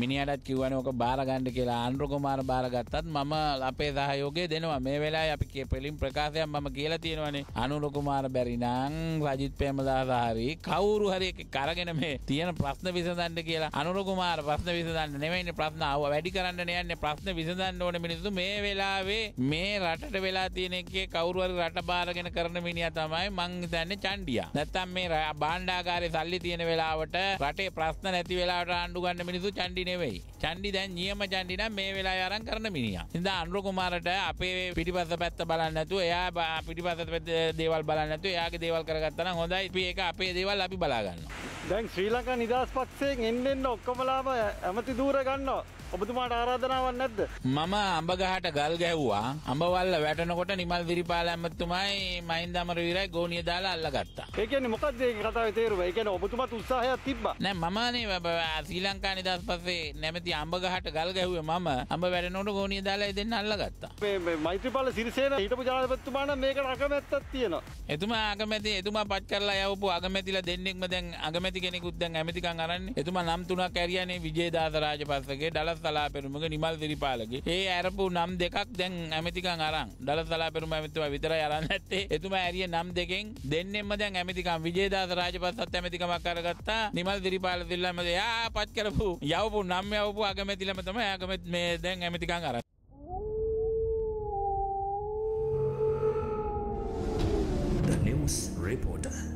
මිනිියටත් කිවනෝක බාරගණ්ඩ කියලා ආණ්ඩුකුමාර බාරගත්තත් මම අපේ සහයෝගේ දෙනවා මේ වෙලා අපි කිය පෙලින් ප්‍රකාශයක් මම කියලා තියෙනවනේ අනුලොකුමාර බැරිනං රජිත් පේමදාසාහරි කවුරු හරි කරගෙන මේ තියෙන ප්‍රශ්න විසඳන්න කියලා අනුලොකුමාර ප්‍රශ්න විසඳන්න නෙවෙයින ප්‍රශ්නාව වැඩි කරන්න යන්න ප්‍රශ්න විසඳන්න ඕන මිනිස්සු මේ වෙලාවේ මේ රටට වෙලා තියෙන එකේ කවුරුවරි රට බාරගෙන කරන මිනිිය තමයි මං තැන්න චන්ඩිය නැත්තම් මේ බාණ්ඩාකාරය සල්ලි තියෙන වෙලාවට රටේ ප්‍රශ්න නැති වෙලාට ආණ්ඩුගන්න මිනිසු චන්ඩි නෙවෙයි චන්ඩි දැන් නියම චන්ඩින මේ වෙලා අරන් කරන මිනිිය ඉඳ අන්රුකුමාරට අපේ පිටිපස පැත්ත බලන්නතු එයා පිටිපස පැත් දේවල් බලන්නතු යාගේ දේවල් කරගත්තන හොඳයි පිය එක අපේ දේවල් අපි බලාගන්න. දැන් ශ්‍රී ලංකා නිදහස් පක්ෂයෙන් එන්න එන්න ඔක්කොමලාම ඇමති දූර ගන්නවා. ඔබතුමාට ආරාධනාවක් නැද්ද? මම අඹගහට ගල් ගැහුවා. අඹවල්ල වැටෙනකොට නිමල් විරිපාල ඇමතිතුමායි මහින්ද අමරවීරයි ගෝණිය දාලා අල්ලගත්තා. ඒ කියන්නේ මොකක්ද මේ කතාවේ තේරුම? ඒ කියන්නේ ඔබතුමාත් උත්සාහයක් තිබ්බා. නෑ මමනේ ශ්‍රී ලංකා නිදහස් පස්සේ නැමැති අඹගහට ගල් ගැහුවේ මම. අඹ වැටෙනකොට ගෝණිය දාලා දෙන්න අල්ලගත්තා. මේ මේ මෛත්‍රීපාල සිරිසේන හිටපු ජනාධිපතිතුමා නම් මේකට අකමැත්තක් තියෙනවා. එතුමා අකමැති එතුමා පත් කරලා යවපු අකමැතිලා දෙන්නෙක්ම දැන් අකමැති ඇමති කෙනෙකුත් දැන් ඇමතිකන් අරන්න එතුම නම් තුනක් කැරියනේ විජේදාස රාජපස්සගේ ඩලස් සලා පෙරුමක නිමල් සිරිපාලගේ ඒ ඇරපු නම් දෙකක් දැන් ඇමතිකන් අරන් ඩලස් සලා පෙරුම ඇමතිව විතර අරන්න ඇත්තේ එතුම ඇරිය නම් දෙකෙන් දෙන්නෙම දැන් ඇමතිකම් විජේදාස රාජපස්සත් ඇමතිකමක් කරගත්තා නිමල් දිරිපාල දිල්ලමද යා පත් කරපු යවපු නම් යවපු අගමැතිලම තම ඇගමත් මේ දැන් ඇමතිකන් අරන්න News Reporter.